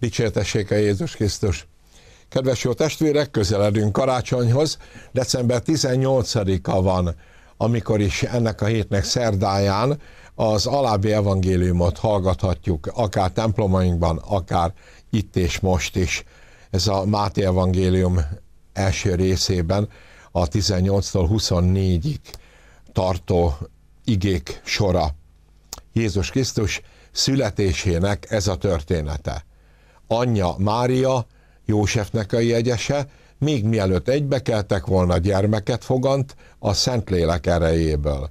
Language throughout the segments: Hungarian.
Dicsértessék a Jézus Krisztus! Kedves jó testvérek, közeledünk karácsonyhoz. December 18-a van, amikor is ennek a hétnek szerdáján az alábbi evangéliumot hallgathatjuk, akár templomainkban, akár itt és most is. Ez a Máté evangélium első részében a 18-tól 24-ig tartó igék sora. Jézus Krisztus születésének ez a története anyja Mária, Jósefnek a jegyese, még mielőtt egybekeltek volna gyermeket fogant a Szentlélek erejéből.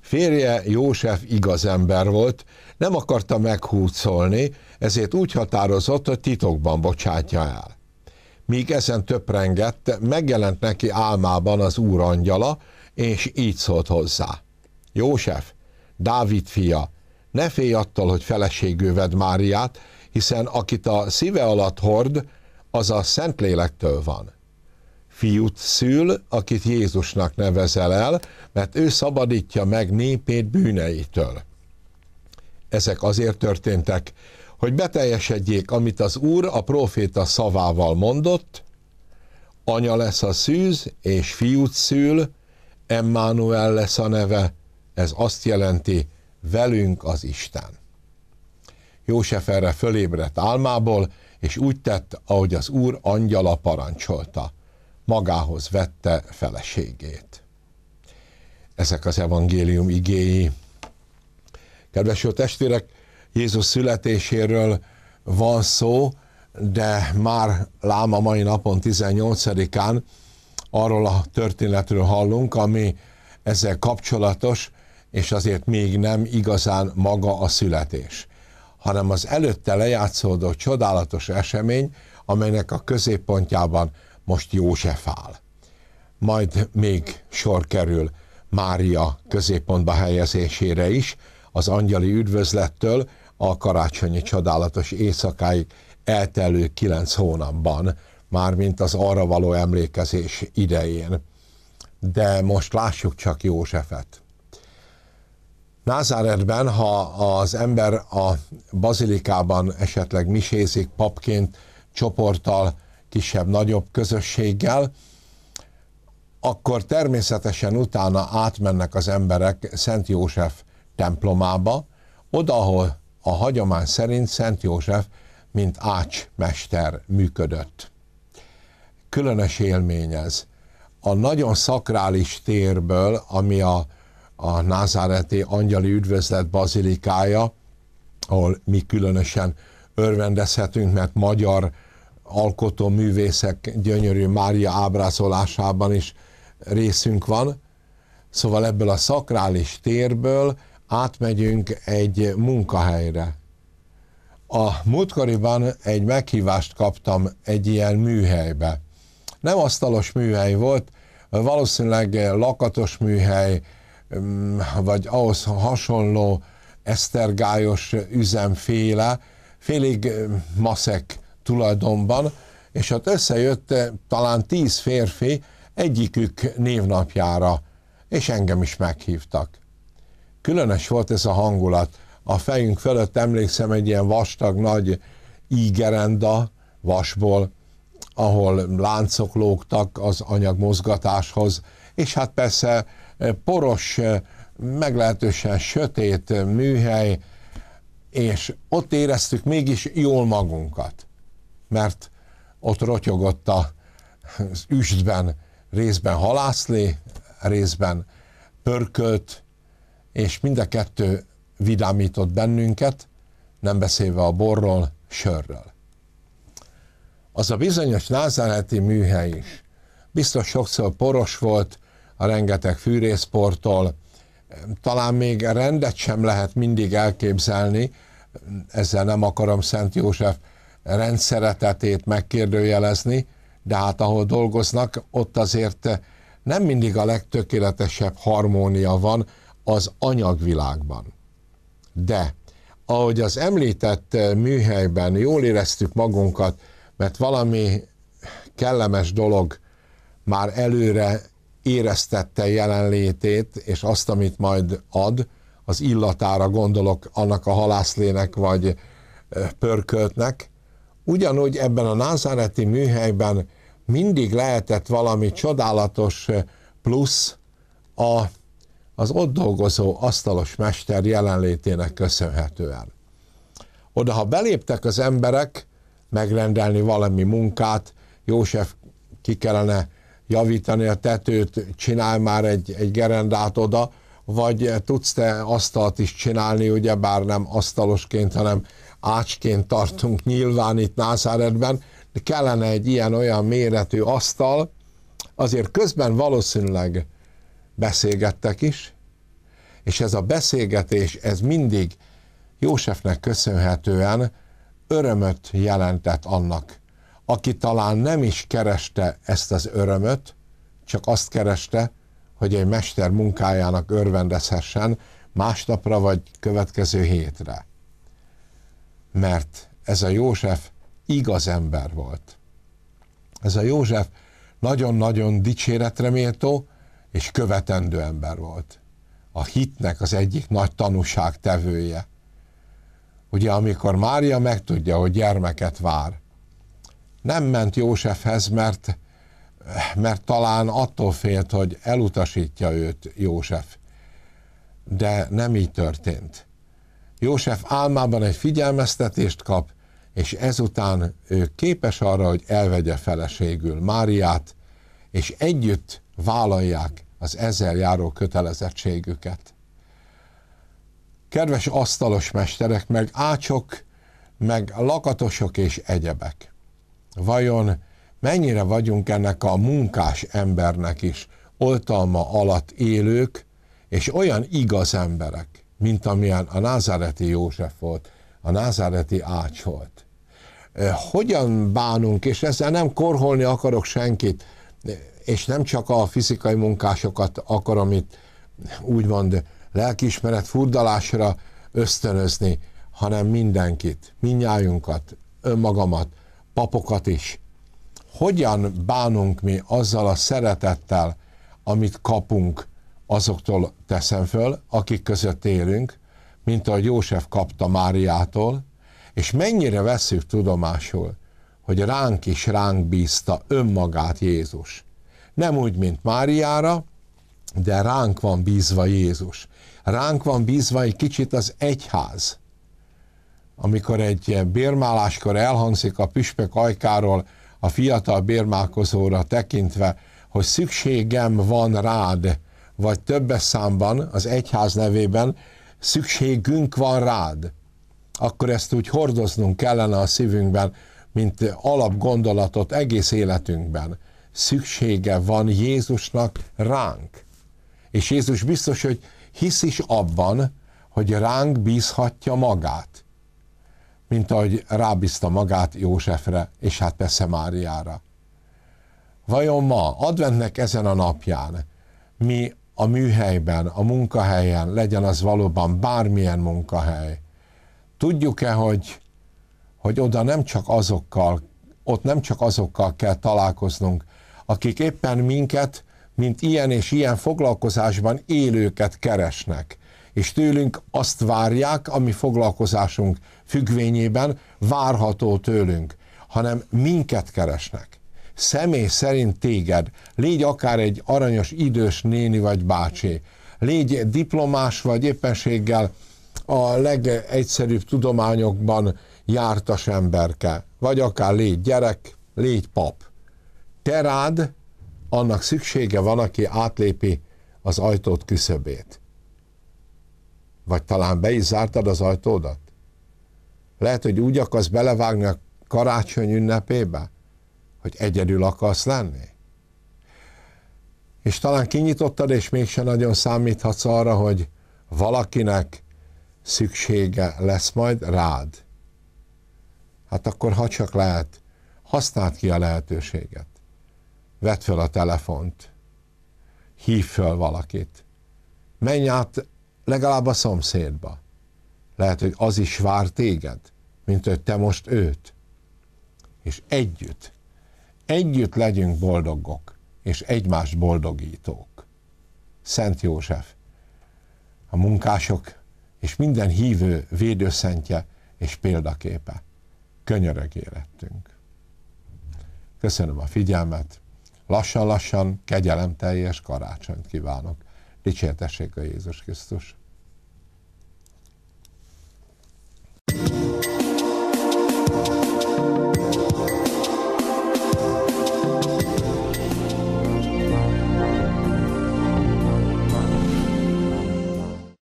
Férje József igaz ember volt, nem akarta meghúzolni, ezért úgy határozott, hogy titokban bocsátja el. Míg ezen töprengett, megjelent neki álmában az úr angyala, és így szólt hozzá. József, Dávid fia, ne félj attól, hogy feleségül vedd Máriát, hiszen akit a szíve alatt hord, az a Szentlélektől van. Fiút szül, akit Jézusnak nevezel el, mert ő szabadítja meg népét bűneitől. Ezek azért történtek, hogy beteljesedjék, amit az Úr a proféta szavával mondott, anya lesz a szűz, és fiút szül, Emmanuel lesz a neve, ez azt jelenti, velünk az Isten. József erre fölébredt álmából, és úgy tett, ahogy az úr angyala parancsolta. Magához vette feleségét. Ezek az evangélium igéi. Kedves jó testvérek, Jézus születéséről van szó, de már láma mai napon 18-án arról a történetről hallunk, ami ezzel kapcsolatos, és azért még nem igazán maga a születés hanem az előtte lejátszódó csodálatos esemény, amelynek a középpontjában most József áll. Majd még sor kerül Mária középpontba helyezésére is, az angyali üdvözlettől a karácsonyi csodálatos éjszakáig eltelő kilenc hónapban, mármint az arra való emlékezés idején. De most lássuk csak Józsefet. Názáretben, ha az ember a bazilikában esetleg misézik papként, csoporttal, kisebb-nagyobb közösséggel, akkor természetesen utána átmennek az emberek Szent József templomába, oda, ahol a hagyomány szerint Szent József, mint ácsmester működött. Különös élmény ez. A nagyon szakrális térből, ami a a názáreti angyali üdvözlet bazilikája, ahol mi különösen örvendezhetünk, mert magyar alkotó művészek gyönyörű Mária ábrázolásában is részünk van. Szóval ebből a szakrális térből átmegyünk egy munkahelyre. A múltkoriban egy meghívást kaptam egy ilyen műhelybe. Nem asztalos műhely volt, valószínűleg lakatos műhely, vagy ahhoz hasonló esztergályos üzemféle, félig maszek tulajdonban, és ott összejött eh, talán tíz férfi egyikük névnapjára, és engem is meghívtak. Különös volt ez a hangulat. A fejünk fölött emlékszem egy ilyen vastag nagy ígerenda vasból, ahol láncok lógtak az anyag mozgatáshoz, és hát persze poros, eh, meglehetősen sötét eh, műhely, és ott éreztük mégis jól magunkat, mert ott rotyogott az üstben részben halászlé, részben pörkölt, és mind a kettő vidámított bennünket, nem beszélve a borról, sörről. Az a bizonyos názáreti műhely is biztos sokszor poros volt, a rengeteg fűrészporttól. Talán még rendet sem lehet mindig elképzelni, ezzel nem akarom Szent József rendszeretetét megkérdőjelezni, de hát ahol dolgoznak, ott azért nem mindig a legtökéletesebb harmónia van az anyagvilágban. De ahogy az említett műhelyben jól éreztük magunkat, mert valami kellemes dolog már előre éreztette jelenlétét, és azt, amit majd ad, az illatára gondolok annak a halászlének vagy pörköltnek. Ugyanúgy ebben a názáreti műhelyben mindig lehetett valami csodálatos plusz a, az ott dolgozó asztalos mester jelenlétének köszönhetően. Oda, ha beléptek az emberek megrendelni valami munkát, József ki kellene javítani a tetőt, csinál már egy, egy gerendát oda, vagy tudsz te asztalt is csinálni, ugye bár nem asztalosként, hanem ácsként tartunk nyilván itt Nászáredben, de kellene egy ilyen-olyan méretű asztal, azért közben valószínűleg beszélgettek is, és ez a beszélgetés, ez mindig Jósefnek köszönhetően örömöt jelentett annak, aki talán nem is kereste ezt az örömöt, csak azt kereste, hogy egy mester munkájának örvendezhessen másnapra vagy következő hétre. Mert ez a József igaz ember volt. Ez a József nagyon-nagyon dicséretre méltó és követendő ember volt. A hitnek az egyik nagy tanúság tevője. Ugye amikor Mária megtudja, hogy gyermeket vár, nem ment Józsefhez, mert, mert talán attól félt, hogy elutasítja őt József, De nem így történt. József álmában egy figyelmeztetést kap, és ezután ő képes arra, hogy elvegye feleségül Máriát, és együtt vállalják az ezzel járó kötelezettségüket. Kedves asztalos mesterek, meg ácsok, meg lakatosok és egyebek vajon mennyire vagyunk ennek a munkás embernek is oltalma alatt élők, és olyan igaz emberek, mint amilyen a názáreti József volt, a názáreti Ács volt. Hogyan bánunk, és ezzel nem korholni akarok senkit, és nem csak a fizikai munkásokat akarom itt úgymond lelkiismeret furdalásra ösztönözni, hanem mindenkit, minnyájunkat, önmagamat, papokat is. Hogyan bánunk mi azzal a szeretettel, amit kapunk azoktól teszem föl, akik között élünk, mint ahogy József kapta Máriától, és mennyire veszük tudomásul, hogy ránk is ránk bízta önmagát Jézus. Nem úgy, mint Máriára, de ránk van bízva Jézus. Ránk van bízva egy kicsit az egyház amikor egy bérmáláskor elhangzik a püspök ajkáról a fiatal bérmálkozóra tekintve, hogy szükségem van rád, vagy többes számban az egyház nevében szükségünk van rád, akkor ezt úgy hordoznunk kellene a szívünkben, mint alapgondolatot egész életünkben. Szüksége van Jézusnak ránk. És Jézus biztos, hogy hisz is abban, hogy ránk bízhatja magát mint ahogy rábízta magát Józsefre, és hát persze Máriára. Vajon ma, adventnek ezen a napján, mi a műhelyben, a munkahelyen, legyen az valóban bármilyen munkahely, tudjuk-e, hogy, hogy oda nem csak azokkal, ott nem csak azokkal kell találkoznunk, akik éppen minket, mint ilyen és ilyen foglalkozásban élőket keresnek, és tőlünk azt várják, ami foglalkozásunk függvényében várható tőlünk, hanem minket keresnek. Személy szerint téged, légy akár egy aranyos idős néni vagy bácsi, légy diplomás vagy éppenséggel a legegyszerűbb tudományokban jártas emberke, vagy akár légy gyerek, légy pap. Te rád annak szüksége van, aki átlépi az ajtót küszöbét. Vagy talán be is zártad az ajtódat? Lehet, hogy úgy akarsz belevágni a karácsony ünnepébe, hogy egyedül akarsz lenni. És talán kinyitottad, és mégsem nagyon számíthatsz arra, hogy valakinek szüksége lesz majd rád. Hát akkor, ha csak lehet, használd ki a lehetőséget. Vedd fel a telefont, hív fel valakit, menj át legalább a szomszédba. Lehet, hogy az is vár téged mint hogy te most őt. És együtt, együtt legyünk boldogok, és egymás boldogítók. Szent József, a munkások és minden hívő védőszentje és példaképe. Könyörög érettünk. Köszönöm a figyelmet, lassan-lassan kegyelem teljes karácsonyt kívánok. Dicsértessék a Jézus Krisztus!